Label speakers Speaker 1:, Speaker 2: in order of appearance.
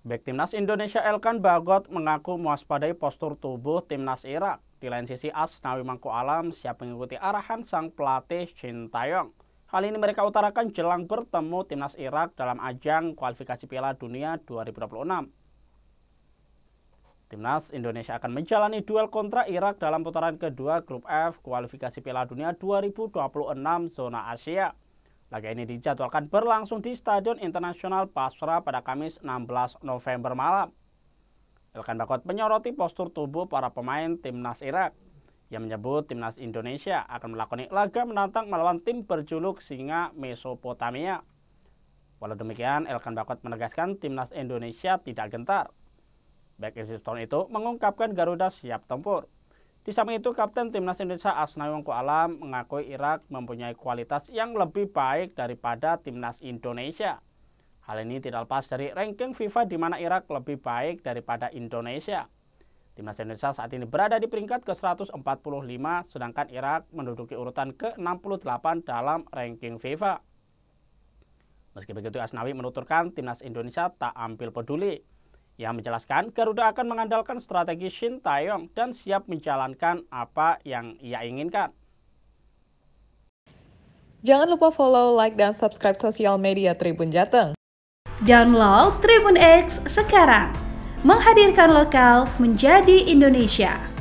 Speaker 1: Bek timnas Indonesia Elkan Bagot mengaku mewaspadai postur tubuh timnas Irak. Di lain sisi As Nawi Mangku Alam siap mengikuti arahan sang pelatih Shin Taeyong. Hal ini mereka utarakan jelang bertemu timnas Irak dalam ajang kualifikasi Piala Dunia 2026. Timnas Indonesia akan menjalani duel kontra Irak dalam putaran kedua grup F kualifikasi Piala Dunia 2026 zona Asia. Laga ini dijadwalkan berlangsung di Stadion Internasional Pasrah pada Kamis 16 November malam. Elkan Bakot menyoroti postur tubuh para pemain timnas Irak. Ia menyebut timnas Indonesia akan melakoni laga menantang melawan tim berjuluk Singa Mesopotamia. Walau demikian, Elkan Bakot menegaskan timnas Indonesia tidak gentar. Back Stone itu mengungkapkan Garuda siap tempur. Di samping itu, Kapten Timnas Indonesia Asnawi Wongko Alam mengakui Irak mempunyai kualitas yang lebih baik daripada Timnas Indonesia. Hal ini tidak lepas dari ranking FIFA di mana Irak lebih baik daripada Indonesia. Timnas Indonesia saat ini berada di peringkat ke-145, sedangkan Irak menduduki urutan ke-68 dalam ranking FIFA. Meski begitu, Asnawi menuturkan timnas Indonesia tak ambil peduli. Ia menjelaskan Garuda akan mengandalkan strategi Shin Taeyong dan siap menjalankan apa yang ia inginkan. Jangan lupa follow, like, dan subscribe sosial media Tribun Jateng. Download Tribun X sekarang. Menghadirkan lokal menjadi Indonesia.